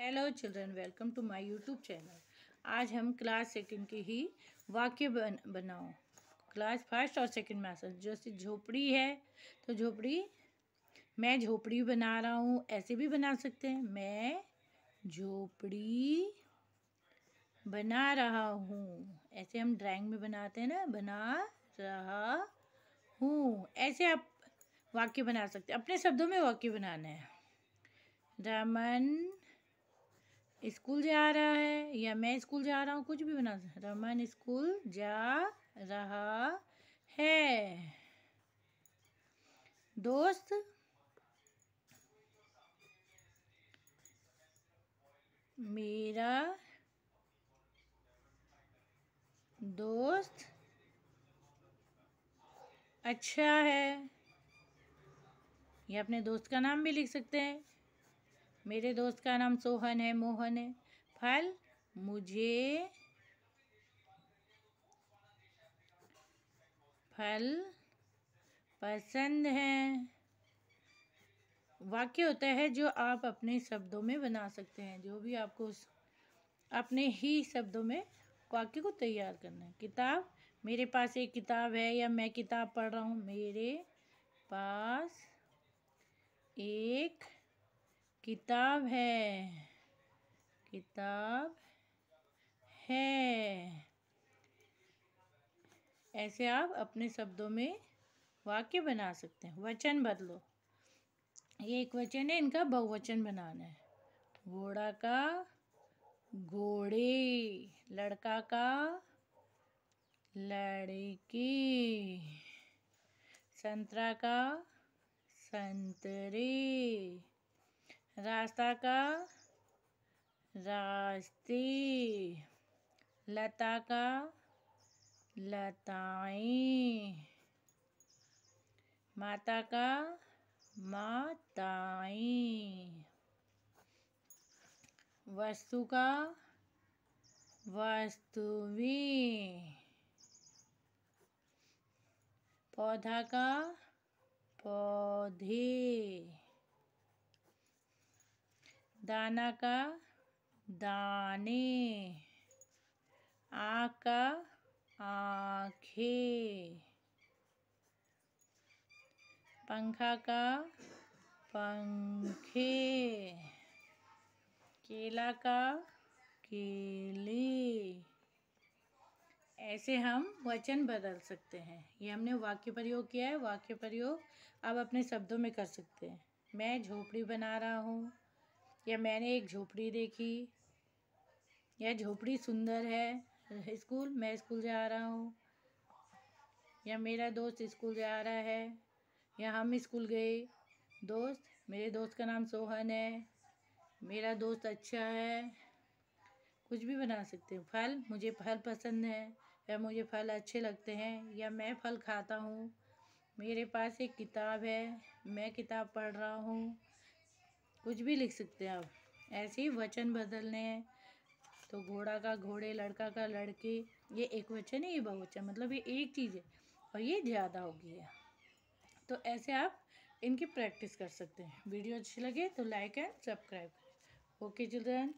hello children welcome to my YouTube channel आज हम class second के ही वाक्य बन बनाओ क्लास फर्स्ट और सेकंड में आसान जैसे झोपड़ी है तो झोपड़ी मैं झोपड़ी बना रहा हूँ ऐसे भी बना सकते हैं मैं झोपड़ी बना रहा हूँ ऐसे हम ड्राइंग में बनाते हैं ना बना रहा हूँ ऐसे आप वाक्य बना सकते हैं अपने शब्दों में वाक्य बनाना है रमन स्कूल जा रहा है या मैं स्कूल जा रहा हूँ कुछ भी बना सकते रमन स्कूल जा रहा है दोस्त मेरा दोस्त अच्छा है ये अपने दोस्त का नाम भी लिख सकते हैं मेरे दोस्त का नाम सोहन है मोहन है फल मुझे फल पसंद है वाक्य होता है जो आप अपने शब्दों में बना सकते हैं जो भी आपको अपने ही शब्दों में वाक्य को तैयार करना है किताब मेरे पास एक किताब है या मैं किताब पढ़ रहा हूँ मेरे पास एक किताब है किताब है ऐसे आप अपने शब्दों में वाक्य बना सकते हैं वचन बदलो ये एक वचन है इनका बहुवचन बनाना है घोड़ा का घोड़े लड़का का लड़की संतरा का संतरे रास्ता का रास्ती लता का लताई माता का माताई वस्तु का वस्तुवी पौधा का पौधे दाना का दाने आ का आखे पंखा का पंखे केला का केले ऐसे हम वचन बदल सकते हैं ये हमने वाक्य प्रयोग किया है वाक्य प्रयोग अब अपने शब्दों में कर सकते हैं मैं झोपड़ी बना रहा हूँ या मैंने एक झोपड़ी देखी यह झोपड़ी सुंदर है स्कूल मैं स्कूल जा रहा हूँ या मेरा दोस्त स्कूल जा रहा है या हम स्कूल गए दोस्त मेरे दोस्त का नाम सोहन है मेरा दोस्त अच्छा है कुछ भी बना सकते हैं फल मुझे फल पसंद है या मुझे फल अच्छे लगते हैं या मैं फल खाता हूँ मेरे पास एक किताब है मैं किताब पढ़ रहा हूँ कुछ भी लिख सकते हैं आप ऐसे ही वचन बदलने हैं तो घोड़ा का घोड़े लड़का का लड़के ये एक वचन है ये बहुवचन मतलब ये एक चीज़ है और ये ज़्यादा होगी है तो ऐसे आप इनकी प्रैक्टिस कर सकते हैं वीडियो अच्छी लगे तो like and subscribe okay children